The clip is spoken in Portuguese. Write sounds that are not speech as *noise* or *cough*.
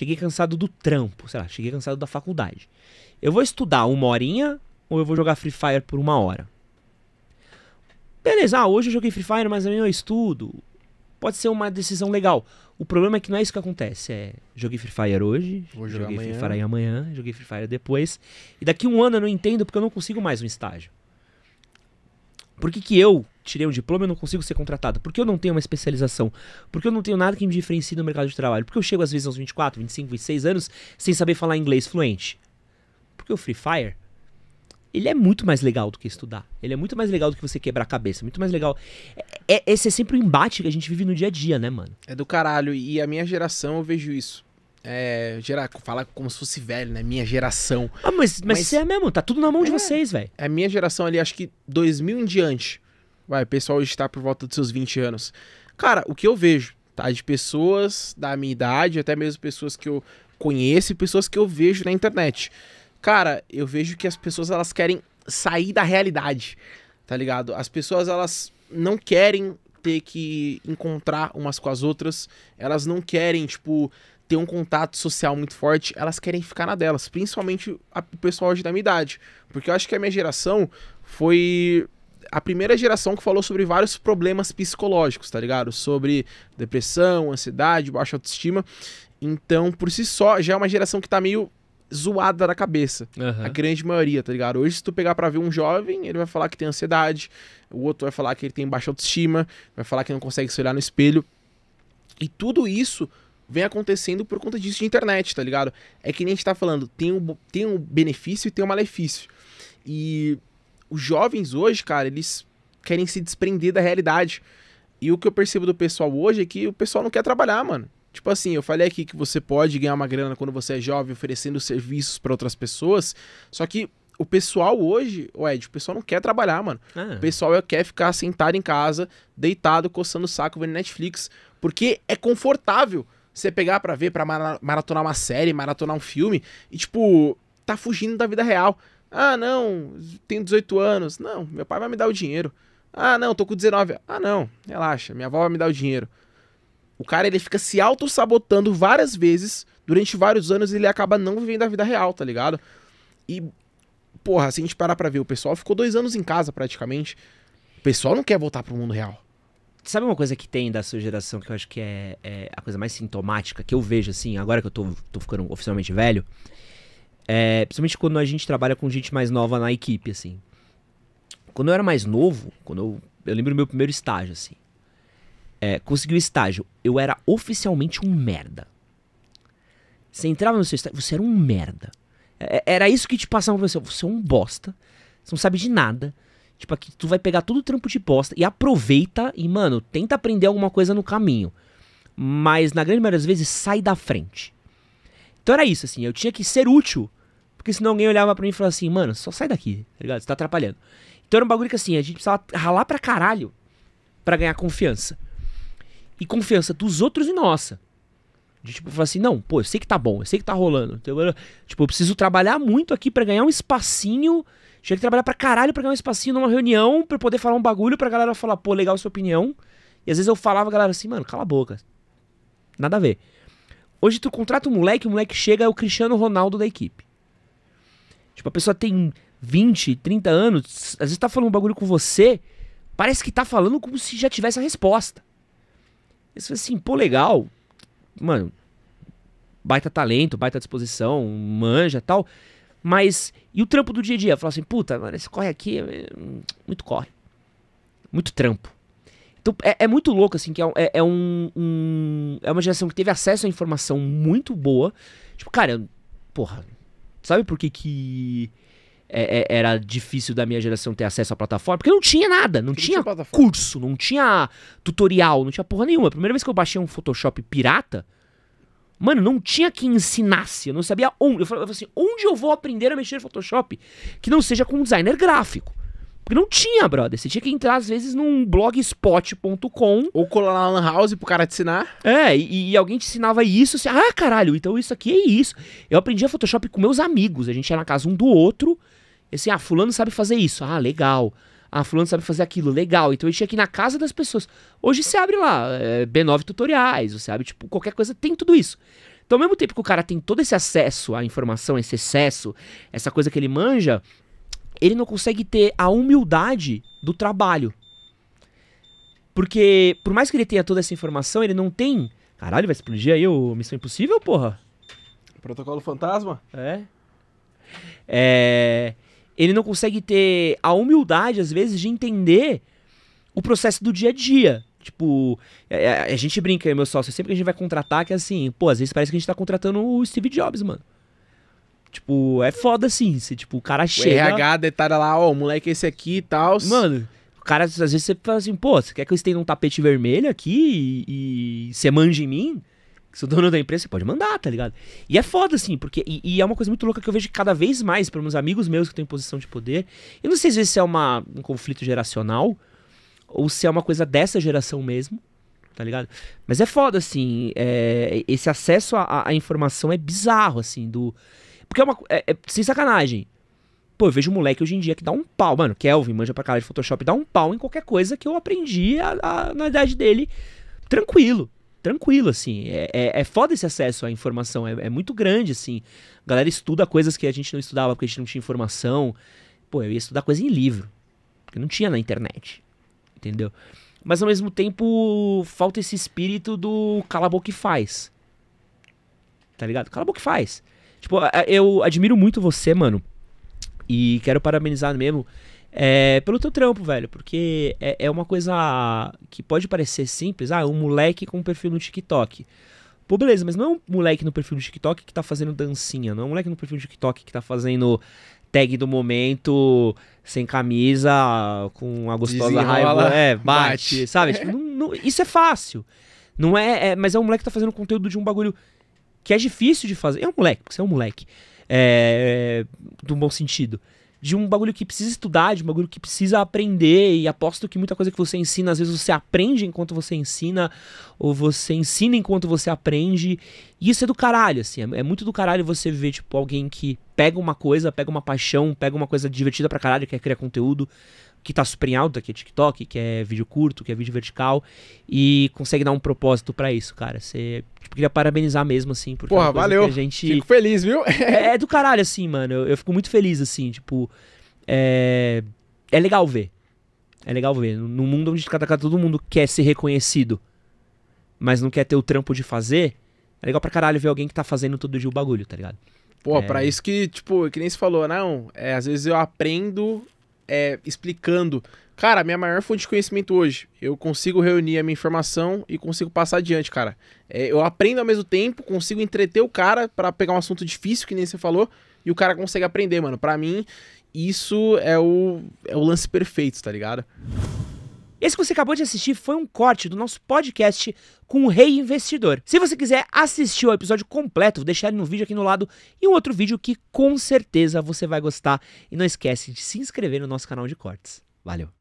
Cheguei cansado do trampo, sei lá, cheguei cansado da faculdade. Eu vou estudar uma horinha ou eu vou jogar Free Fire por uma hora? Beleza, ah, hoje eu joguei Free Fire, mas amanhã eu estudo. Pode ser uma decisão legal. O problema é que não é isso que acontece. É, joguei Free Fire hoje, joguei amanhã. Free Fire amanhã, joguei Free Fire depois. E daqui um ano eu não entendo porque eu não consigo mais um estágio. Por que, que eu, tirei um diploma, e não consigo ser contratado? Porque eu não tenho uma especialização? Porque eu não tenho nada que me diferencie no mercado de trabalho? Porque eu chego às vezes aos 24, 25, 26 anos sem saber falar inglês fluente? Porque o Free Fire, ele é muito mais legal do que estudar. Ele é muito mais legal do que você quebrar a cabeça. É muito mais legal. É, é, esse é sempre o um embate que a gente vive no dia a dia, né, mano? É do caralho. E a minha geração, eu vejo isso. É, gerar, falar como se fosse velho, né? Minha geração. Ah, mas, mas, mas... você é mesmo, tá tudo na mão é, de vocês, velho. É a minha geração ali, acho que 2000 em diante Vai, pessoal hoje está por volta dos seus 20 anos. Cara, o que eu vejo, tá? De pessoas da minha idade, até mesmo pessoas que eu conheço e pessoas que eu vejo na internet. Cara, eu vejo que as pessoas elas querem sair da realidade, tá ligado? As pessoas elas não querem ter que encontrar umas com as outras, elas não querem, tipo, ter um contato social muito forte, elas querem ficar na delas, principalmente o pessoal hoje da minha idade. Porque eu acho que a minha geração foi a primeira geração que falou sobre vários problemas psicológicos, tá ligado? Sobre depressão, ansiedade, baixa autoestima. Então, por si só, já é uma geração que tá meio zoada da cabeça. Uhum. A grande maioria, tá ligado? Hoje, se tu pegar pra ver um jovem, ele vai falar que tem ansiedade, o outro vai falar que ele tem baixa autoestima, vai falar que não consegue se olhar no espelho. E tudo isso vem acontecendo por conta disso de internet, tá ligado? É que nem a gente tá falando, tem um, tem um benefício e tem um malefício. E os jovens hoje, cara, eles querem se desprender da realidade. E o que eu percebo do pessoal hoje é que o pessoal não quer trabalhar, mano. Tipo assim, eu falei aqui que você pode ganhar uma grana quando você é jovem, oferecendo serviços para outras pessoas. Só que o pessoal hoje, o Ed, o pessoal não quer trabalhar, mano. É. O pessoal quer ficar sentado em casa, deitado, coçando o saco, vendo Netflix. Porque é confortável você pegar para ver, pra maratonar uma série, maratonar um filme. E, tipo, tá fugindo da vida real. Ah, não, tenho 18 anos. Não, meu pai vai me dar o dinheiro. Ah, não, tô com 19. Ah, não, relaxa, minha avó vai me dar o dinheiro. O cara ele fica se auto-sabotando várias vezes durante vários anos e ele acaba não vivendo a vida real, tá ligado? E, porra, se a gente parar pra ver, o pessoal ficou dois anos em casa praticamente. O pessoal não quer voltar pro mundo real. Sabe uma coisa que tem da sua geração que eu acho que é, é a coisa mais sintomática que eu vejo assim, agora que eu tô, tô ficando oficialmente velho? É, principalmente quando a gente trabalha com gente mais nova na equipe, assim. Quando eu era mais novo, quando eu, eu lembro do meu primeiro estágio, assim. É, consegui o estágio, eu era oficialmente um merda. Você entrava no seu estágio, você era um merda. É, é, era isso que te passava pra você. Você é um bosta, você não sabe de nada. Tipo, aqui tu vai pegar todo o trampo de bosta e aproveita e, mano, tenta aprender alguma coisa no caminho. Mas na grande maioria das vezes sai da frente. Então era isso, assim, eu tinha que ser útil porque senão alguém olhava para mim e falava assim, mano, só sai daqui, tá ligado? Você tá atrapalhando. Então era um bagulho que assim, a gente precisava ralar pra caralho para ganhar confiança. E confiança dos outros e nossa. De tipo, falar assim, não, pô, eu sei que tá bom, eu sei que tá rolando. Tipo, eu preciso trabalhar muito aqui para ganhar um espacinho. Tinha que trabalhar pra caralho pra ganhar um espacinho numa reunião, pra poder falar um bagulho pra galera falar, pô, legal sua opinião. E às vezes eu falava a galera assim, mano, cala a boca. Nada a ver. Hoje tu contrata um moleque, o moleque chega, é o Cristiano Ronaldo da equipe. Tipo, a pessoa tem 20, 30 anos, às vezes tá falando um bagulho com você, parece que tá falando como se já tivesse a resposta. E você fala assim, pô, legal. Mano, baita talento, baita disposição, manja tal. Mas, e o trampo do dia a dia? Falar assim, puta, mano, esse corre aqui, é, hum, muito corre. Muito trampo. Então, é, é muito louco, assim, que é, é, é um, um, É uma geração que teve acesso à informação muito boa. Tipo, cara, porra, Sabe por que que é, é, era difícil da minha geração ter acesso à plataforma, porque não tinha nada, não, tinha, tinha curso, não tinha tutorial, não tinha porra nenhuma. A primeira vez que eu baixei um Photoshop pirata, mano, não tinha quem ensinasse, eu não sabia onde. Eu falava assim, onde eu vou aprender a mexer em Photoshop que não seja com um designer gráfico? Porque não tinha, brother. Você tinha que entrar, às vezes, num blogspot.com. Ou colar na Lan House pro cara te ensinar. É, e, e alguém te ensinava isso. Assim, ah, caralho, então isso aqui é isso. Eu aprendi a Photoshop com meus amigos. A gente ia na casa um do outro. E assim, ah, fulano sabe fazer isso. Ah, legal. Ah, fulano sabe fazer aquilo, legal. Então eu tinha aqui na casa das pessoas. Hoje você abre lá, é, eh, B9 tutoriais, você abre, tipo, qualquer coisa, tem tudo isso. Então, ao mesmo tempo que o cara tem todo esse acesso à informação, esse excesso, essa coisa que ele manja, ele não consegue ter a humildade do trabalho. Porque, por mais que ele tenha toda essa informação, ele não tem. Caralho, vai explodir aí o Missão Impossível, porra? Protocolo Fantasma? É. É. Ele não consegue ter a humildade, às vezes, de entender o processo do dia a dia. Tipo, a, é, a, é, a gente brinca, meu sócio, sempre que a gente vai contratar, que é assim, pô, às vezes parece que a gente tá contratando o Steve Jobs, mano. Tipo, é foda assim. Você, tipo, o cara o chega. RH detalha lá, ó, oh, moleque é esse aqui e tal. Mano, o cara, às vezes você fala assim, pô, você quer que eu estenda um tapete vermelho aqui e, e você manja em mim? se sou dono da empresa, você pode mandar, tá ligado? E é foda, assim, porque. E, e é uma coisa muito louca que eu vejo cada vez mais para meus amigos meus que estão em posição de poder. Eu não sei se isso é uma, um conflito geracional ou se é uma coisa dessa geração mesmo, tá ligado? Mas é foda, assim. É, esse acesso à informação é bizarro, assim, do. Porque é uma. É, é, sem sacanagem. Pô, eu vejo moleque hoje em dia que dá um pau. Mano, Kelvin manja pra caralho de Photoshop, dá um pau em qualquer coisa que eu aprendi a, a, na idade dele. Tranquilo. Tranquilo, assim. É, é, é foda esse acesso à informação. É, é muito grande, assim. A galera estuda coisas que a gente não estudava porque a gente não tinha informação. Pô, eu ia estudar coisa em livro. Porque não tinha na internet. Entendeu? Mas ao mesmo tempo, falta esse espírito do cala a boca e faz. Tá ligado? Cala a boca e faz. Tipo, eu admiro muito você, mano. E quero parabenizar mesmo é, pelo teu trampo, velho. Porque é, é uma coisa que pode parecer simples. Ah, um moleque com um perfil no TikTok. Pô, beleza, mas não é um moleque no perfil do TikTok que tá fazendo dancinha, não é um moleque no perfil do TikTok que tá fazendo tag do momento, sem camisa, com a gostosa Desenrola, raiva, é, bate, bate. sabe? Tipo, não, não, isso é fácil. Não é, é, mas é um moleque que tá fazendo conteúdo de um bagulho que é difícil de fazer. É um moleque, porque você é um moleque. É, do bom sentido. De um bagulho que precisa estudar, de um bagulho que precisa aprender. E aposto que muita coisa que você ensina, às vezes você aprende enquanto você ensina, ou você ensina enquanto você aprende. E isso é do caralho, assim. É, é muito do caralho você ver, tipo, alguém que pega uma coisa, pega uma paixão, pega uma coisa divertida pra caralho, que é criar conteúdo, que tá super em alta, que é TikTok, que é vídeo curto, que é vídeo vertical, e consegue dar um propósito para isso, cara. Você tipo, queria parabenizar mesmo, assim, porque é Porra, é valeu. a gente. Fico feliz, viu? *laughs* É, é, do caralho, assim, mano. Eu, eu, fico muito feliz, assim, tipo. É, é legal ver. É legal ver. No mundo onde cada, todo mundo quer ser reconhecido, mas não quer ter o trampo de fazer, é legal pra caralho ver alguém que tá fazendo todo dia o bagulho, tá ligado? Pô, é. pra isso que, tipo, que nem se falou, não. É, às vezes eu aprendo é, explicando. Cara, minha maior fonte de conhecimento hoje. Eu consigo reunir a minha informação e consigo passar adiante, cara. É, eu aprendo ao mesmo tempo, consigo entreter o cara para pegar um assunto difícil, que nem você falou, e o cara consegue aprender, mano. Pra mim, isso é o, é o lance perfeito, tá ligado? Esse que você acabou de assistir foi um corte do nosso podcast com o Rei Investidor. Se você quiser assistir o episódio completo, vou deixar ele no vídeo aqui no lado e um outro vídeo que com certeza você vai gostar. E não esquece de se inscrever no nosso canal de cortes. Valeu!